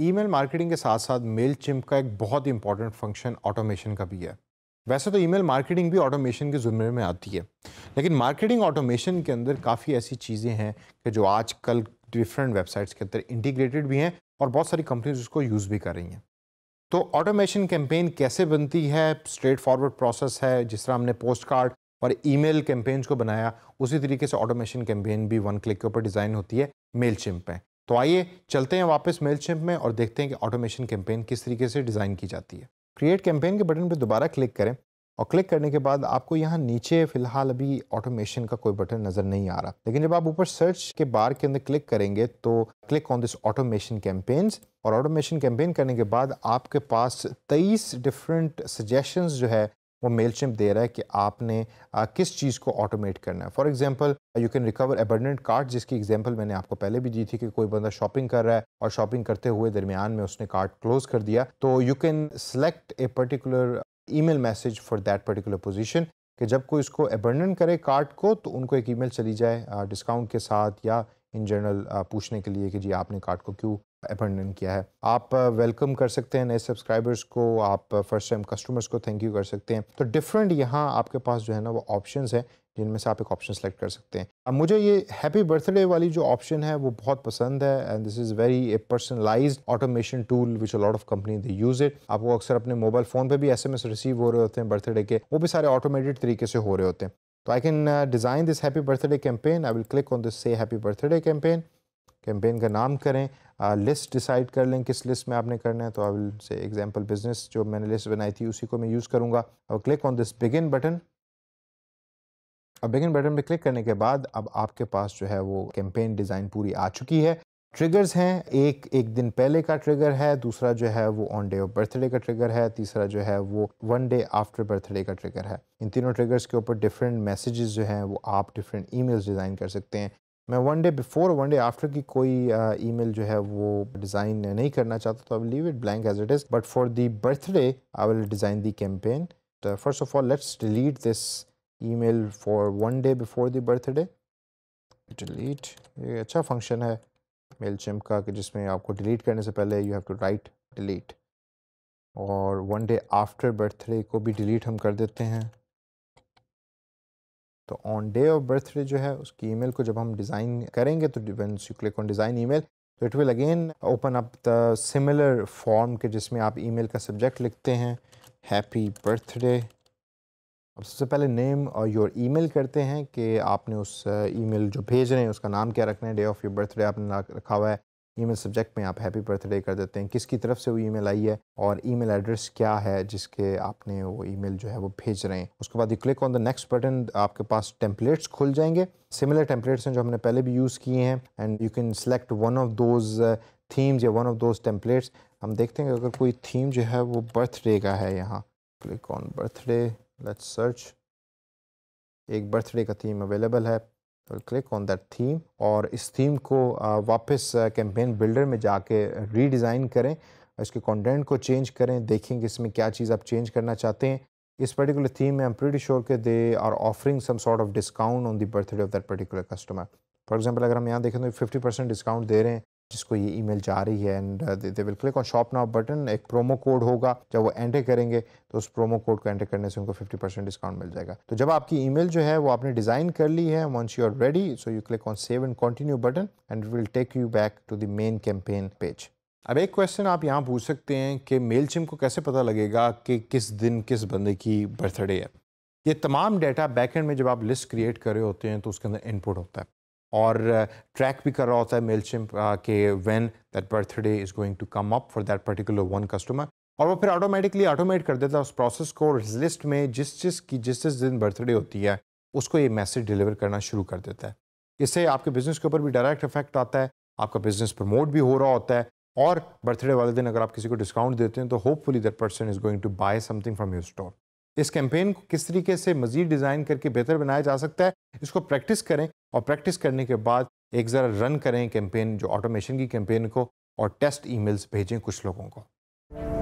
email marketing के साथ साथ मेल चिम्प का एक बहुत ही इंपॉर्टेंट फंक्शन ऑटोमेशन का भी है वैसे तो ईमेल मार्केटिंग भी ऑटोमेशन के ज़ुम्मे में आती है लेकिन मार्केटिंग ऑटोमेशन के अंदर काफ़ी ऐसी चीज़ें हैं कि जो आजकल डिफरेंट वेबसाइट्स के अंदर इंटीग्रेटेड भी हैं और बहुत सारी कंपनीज उसको यूज़ भी कर रही हैं तो ऑटोमेशन कैंपेन कैसे बनती है स्ट्रेट फॉरवर्ड प्रोसेस है जिस तरह हमने पोस्ट कार्ड और ई मेल को बनाया उसी तरीके से ऑटोमेशन कैंपेन भी वन क्लिक के ऊपर डिज़ाइन होती है मेल चिम्पें पे तो आइए चलते हैं वापस मेलशिप में और देखते हैं कि ऑटोमेशन कैंपेन किस तरीके से डिज़ाइन की जाती है क्रिएट कैंपेन के बटन पर दोबारा क्लिक करें और क्लिक करने के बाद आपको यहाँ नीचे फिलहाल अभी ऑटोमेशन का कोई बटन नज़र नहीं आ रहा लेकिन जब आप ऊपर सर्च के बार के अंदर क्लिक करेंगे तो click on this automation campaigns और ऑटोमेशन कैंपेन करने के बाद आपके पास 23 डिफरेंट सजेशंस जो है वो मेल चिम्प दे रहा है कि आपने आ, किस चीज़ को ऑटोमेट करना है for example you can recover abandoned cart जिसकी एग्जाम्पल मैंने आपको पहले भी दी थी कि कोई बंदा शॉपिंग कर रहा है और शॉपिंग करते हुए दरमियान में उसने कार्ड क्लोज कर दिया तो you can select a particular e message for that particular position कि जब कोई उसको एबर्डेंट करे कार्ड को तो उनको एक ई चली जाए डिस्काउंट के साथ या इन जनरल पूछने के लिए कि जी आपने कार्ड को क्यों अपेंडन किया है आप वेलकम कर सकते हैं नए सब्सक्राइबर्स को आप फर्स्ट टाइम कस्टमर्स को थैंक यू कर सकते हैं तो डिफरेंट यहाँ आपके पास जो है ना वो ऑप्शन है जिनमें से आप एक ऑप्शन सेलेक्ट कर सकते हैं अब मुझे ये हैप्पी बर्थडे वाली जो ऑप्शन है वो बहुत पसंद है and this is very a personalise automation tool which lot of company they use it आपको अक्सर अपने मोबाइल फ़ोन पे भी एसएमएस रिसीव हो रहे होते हैं बर्थडे के वो भी सारे ऑटोमेटेड तरीके से हो रहे होते हैं तो I can design this happy birthday campaign I will click on this say happy birthday campaign campaign का नाम करें लिस्ट डिसाइड कर लें किस लिस्ट में आपने करना है तो I will say example business जो मैंने लिस्ट बनाई थी उसी को मैं यूज़ करूँगा अब click on this begin button अब बिगिन बटन पे क्लिक करने के बाद अब आपके पास जो है वो कैंपेन डिज़ाइन पूरी आ चुकी है ट्रिगर्स हैं एक एक दिन पहले का ट्रिगर है दूसरा जो है वो ऑन डे ऑफ बर्थडे का ट्रिगर है तीसरा जो है वो वन डे आफ्टर बर्थडे का ट्रिगर है इन तीनों ट्रिगर्स के ऊपर डिफरेंट मैसेजेस जो हैं वो आप डिफरेंट ईमेल्स डिज़ाइन कर सकते हैं मैं one day before one day after की कोई ईमेल जो है वो डिज़ाइन नहीं करना चाहता तो I leave it blank as it is but for the birthday I will design the campaign first of all let's delete this email for one day before the birthday delete ये अच्छा function है mail chimp का कि जिसमें आपको delete करने से पहले you have to write delete और वन डे आफ्टर बर्थडे को भी डिलीट हम कर देते हैं तो ऑन डे ऑफ बर्थडे जो है उसकी ईमेल को जब हम डिज़ाइन करेंगे तो once you click on design email तो it will again open up the similar form के जिसमें आप ईमेल का सब्जेक्ट लिखते हैं हैप्पी बर्थडे अब सबसे पहले नेम और योर ईमेल करते हैं कि आपने उस ईमेल जो भेज रहे हैं उसका नाम क्या रखना है डे ऑफ़ योर बर्थडे आपने रखा हुआ है ईमेल सब्जेक्ट में आप हैप्पी बर्थडे कर देते हैं किसकी तरफ से वो ईमेल आई है और ईमेल एड्रेस क्या है जिसके आपने वो ईमेल जो है वो भेज रहे हैं उसके बाद you click on the next button आपके पास टेम्पलेट्स खुल जाएंगे सिमिलर टेम्पलेट्स हैं जो हमने पहले भी यूज़ किए हैं and you can select one of those themes या वन ऑफ दोज टेम्पलेट्स हम देखते हैं अगर कोई थीम जो है वो बर्थडे का है यहाँ click on birthday let's search एक बर्थडे का थीम अवेलेबल है तो क्लिक ऑन दैट थीम और इस थीम को वापस कैंपेन बिल्डर में जाके रीडिज़ाइन करें इसके कंटेंट को चेंज करें देखेंगे इसमें क्या चीज़ आप चेंज करना चाहते हैं इस पर्टिकुलर थीम में आई एम प्रीटी श्योर के they are offering some sort of discount on the birthday of that particular customer for example अगर हम यहाँ देखें तो फिफ्टी परसेंट डिस्काउंट दे रहे हैं जिसको ये ईमेल जा रही है and they will click on shop now button एक प्रोमो कोड होगा जब वो एंटर करेंगे तो उस प्रोमो कोड को एंटर करने से उनको 50 परसेंट डिस्काउंट मिल जाएगा तो जब आपकी ईमेल जो है वो आपने डिज़ाइन कर ली है once you are ready so you click on save and continue button and will take you back to the main campaign page अब एक क्वेश्चन आप यहाँ पूछ सकते हैं कि मेल को कैसे पता लगेगा कि किस दिन किस बंदे की बर्थडे है ये तमाम डेटा बैकएंड में जब आप लिस्ट क्रिएट कर रहे होते हैं तो उसके अंदर इनपुट होता है और ट्रैक uh, भी कर रहा होता है मेल चिम uh, के when that birthday is going to come up for that particular one customer और वो फिर ऑटोमेटिकली ऑटोमेट कर देता है उस प्रोसेस को लिस्ट में जिस जिस की जिस जिस दिन बर्थडे होती है उसको ये मैसेज डिलीवर करना शुरू कर देता है इससे आपके बिज़नेस के ऊपर भी डायरेक्ट इफेक्ट आता है आपका बिज़नेस प्रमोट भी हो रहा होता है और बर्थडे वाले दिन अगर आप किसी को डिस्काउंट देते हैं तो hopefully that person is going to buy something from your store इस कैंपेन को किस तरीके से मज़ीद डिज़ाइन करके बेहतर बनाया जा सकता है इसको प्रैक्टिस करें और प्रैक्टिस करने के बाद एक ज़रा रन करें कैंपेन जो ऑटोमेशन की कैंपेन को और टेस्ट ईमेल्स भेजें कुछ लोगों को